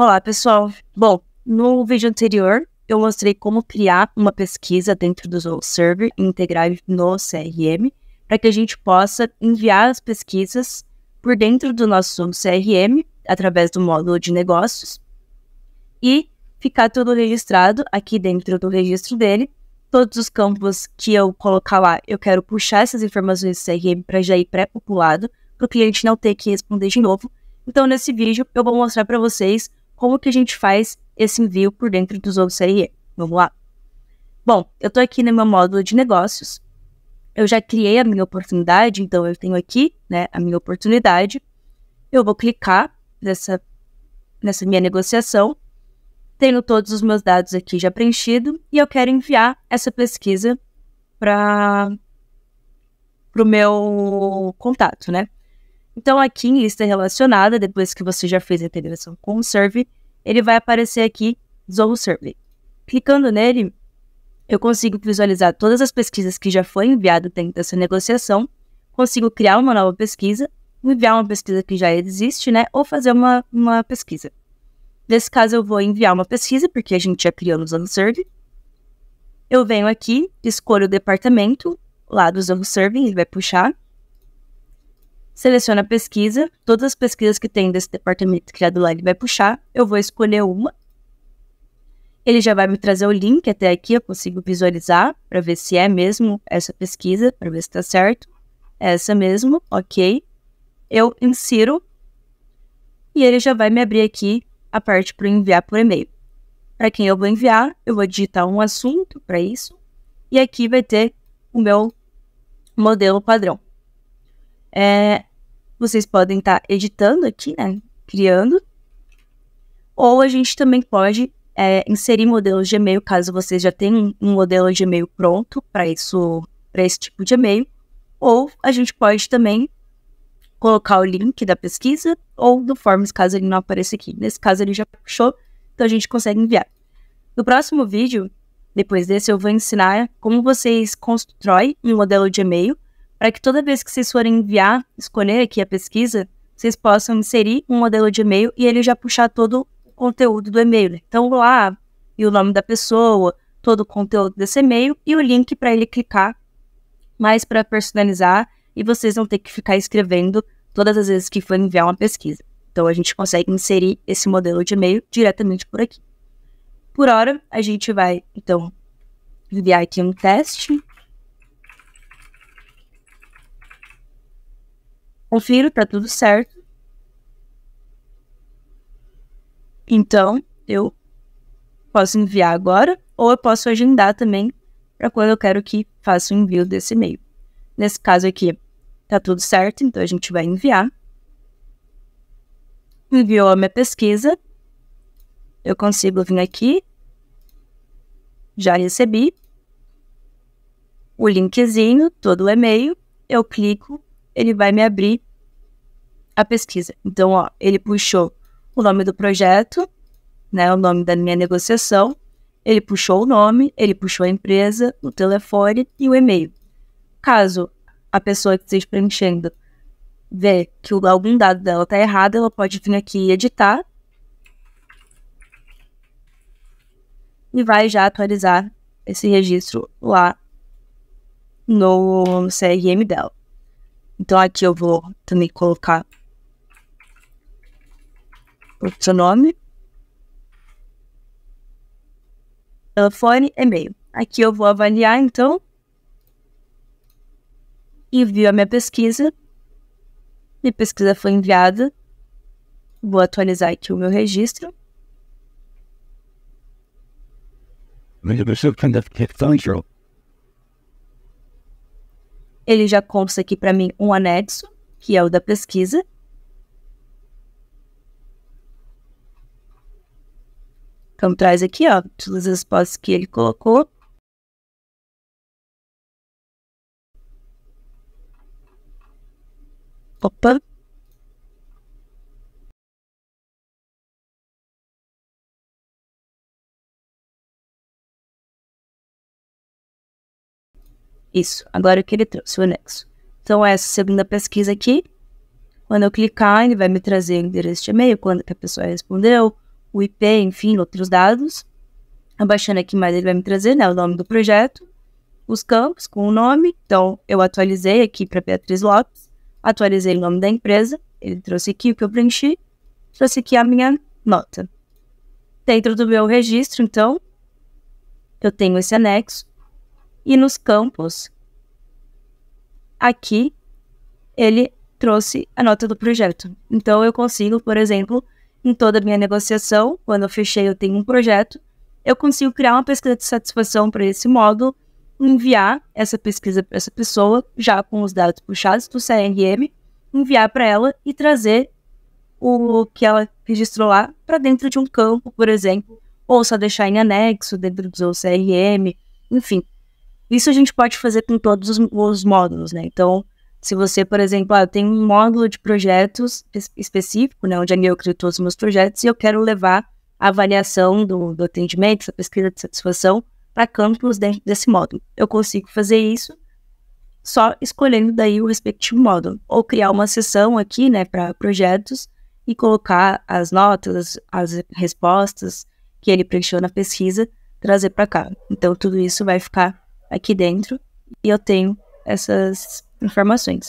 Olá, pessoal. Bom, no vídeo anterior eu mostrei como criar uma pesquisa dentro do Zoho Server e integrar no CRM para que a gente possa enviar as pesquisas por dentro do nosso CRM através do módulo de negócios e ficar tudo registrado aqui dentro do registro dele. Todos os campos que eu colocar lá, eu quero puxar essas informações do CRM para já ir pré-populado, para o cliente não ter que responder de novo. Então, nesse vídeo, eu vou mostrar para vocês como que a gente faz esse envio por dentro do Zoho CRE. Vamos lá? Bom, eu estou aqui no meu módulo de negócios. Eu já criei a minha oportunidade, então eu tenho aqui né, a minha oportunidade. Eu vou clicar nessa, nessa minha negociação. Tenho todos os meus dados aqui já preenchidos e eu quero enviar essa pesquisa para o meu contato, né? Então, aqui em lista relacionada, depois que você já fez a integração com o Survey, ele vai aparecer aqui, Zoho Survey. Clicando nele, eu consigo visualizar todas as pesquisas que já foi enviado dentro dessa negociação, consigo criar uma nova pesquisa, enviar uma pesquisa que já existe, né, ou fazer uma, uma pesquisa. Nesse caso, eu vou enviar uma pesquisa, porque a gente já criou no Zoho Survey. Eu venho aqui, escolho o departamento lá do Zoho Survey ele vai puxar, seleciona a pesquisa, todas as pesquisas que tem desse departamento criado lá ele vai puxar, eu vou escolher uma. Ele já vai me trazer o link até aqui, eu consigo visualizar para ver se é mesmo essa pesquisa, para ver se está certo. É essa mesmo, ok. Eu insiro e ele já vai me abrir aqui a parte para enviar por e-mail. Para quem eu vou enviar, eu vou digitar um assunto para isso e aqui vai ter o meu modelo padrão. É, vocês podem estar tá editando aqui, né? Criando. Ou a gente também pode é, inserir modelos de e-mail, caso vocês já tenham um modelo de e-mail pronto para isso, para esse tipo de e-mail. Ou a gente pode também colocar o link da pesquisa ou do Forms, caso ele não apareça aqui. Nesse caso, ele já puxou, então a gente consegue enviar. No próximo vídeo, depois desse, eu vou ensinar como vocês constroem um modelo de e-mail para que toda vez que vocês forem enviar, escolher aqui a pesquisa, vocês possam inserir um modelo de e-mail e ele já puxar todo o conteúdo do e-mail. Né? Então, lá, e o nome da pessoa, todo o conteúdo desse e-mail e o link para ele clicar mais para personalizar e vocês vão ter que ficar escrevendo todas as vezes que for enviar uma pesquisa. Então, a gente consegue inserir esse modelo de e-mail diretamente por aqui. Por hora, a gente vai, então, enviar aqui um teste. confiro, tá tudo certo. Então, eu posso enviar agora ou eu posso agendar também para quando eu quero que faça o envio desse e-mail. Nesse caso aqui, tá tudo certo, então a gente vai enviar. Enviou a minha pesquisa. Eu consigo vir aqui. Já recebi o linkzinho, todo o e-mail. Eu clico ele vai me abrir a pesquisa. Então, ó, ele puxou o nome do projeto, né, o nome da minha negociação, ele puxou o nome, ele puxou a empresa, o telefone e o e-mail. Caso a pessoa que esteja preenchendo vê que algum dado dela está errado, ela pode vir aqui e editar e vai já atualizar esse registro lá no CRM dela. Então aqui eu vou também colocar o seu nome, telefone, e-mail. Aqui eu vou avaliar então, envio a minha pesquisa, minha pesquisa foi enviada, vou atualizar aqui o meu registro. Mas eu preciso que ele já consta aqui para mim um anexo, que é o da pesquisa. Então, traz aqui, ó, todas as respostas que ele colocou. Opa! Isso, agora é que ele trouxe o anexo. Então, essa segunda pesquisa aqui, quando eu clicar, ele vai me trazer o endereço de e-mail, quando que a pessoa respondeu, o IP, enfim, outros dados. Abaixando aqui mais, ele vai me trazer né, o nome do projeto, os campos com o nome. Então, eu atualizei aqui para Beatriz Lopes, atualizei o nome da empresa, ele trouxe aqui o que eu preenchi, trouxe aqui a minha nota. Dentro do meu registro, então, eu tenho esse anexo, e nos campos. Aqui, ele trouxe a nota do projeto. Então, eu consigo, por exemplo, em toda a minha negociação, quando eu fechei, eu tenho um projeto, eu consigo criar uma pesquisa de satisfação para esse módulo, enviar essa pesquisa para essa pessoa, já com os dados puxados do CRM, enviar para ela e trazer o que ela registrou lá para dentro de um campo, por exemplo, ou só deixar em anexo dentro do seu CRM, enfim, isso a gente pode fazer com todos os, os módulos, né? Então, se você, por exemplo, ah, tem um módulo de projetos específico, né, onde eu crio todos os meus projetos, e eu quero levar a avaliação do, do atendimento, essa pesquisa de satisfação, para campos dentro desse módulo. Eu consigo fazer isso só escolhendo daí o respectivo módulo, ou criar uma sessão aqui, né, para projetos e colocar as notas, as respostas que ele preencheu na pesquisa, trazer para cá. Então tudo isso vai ficar aqui dentro e eu tenho essas informações.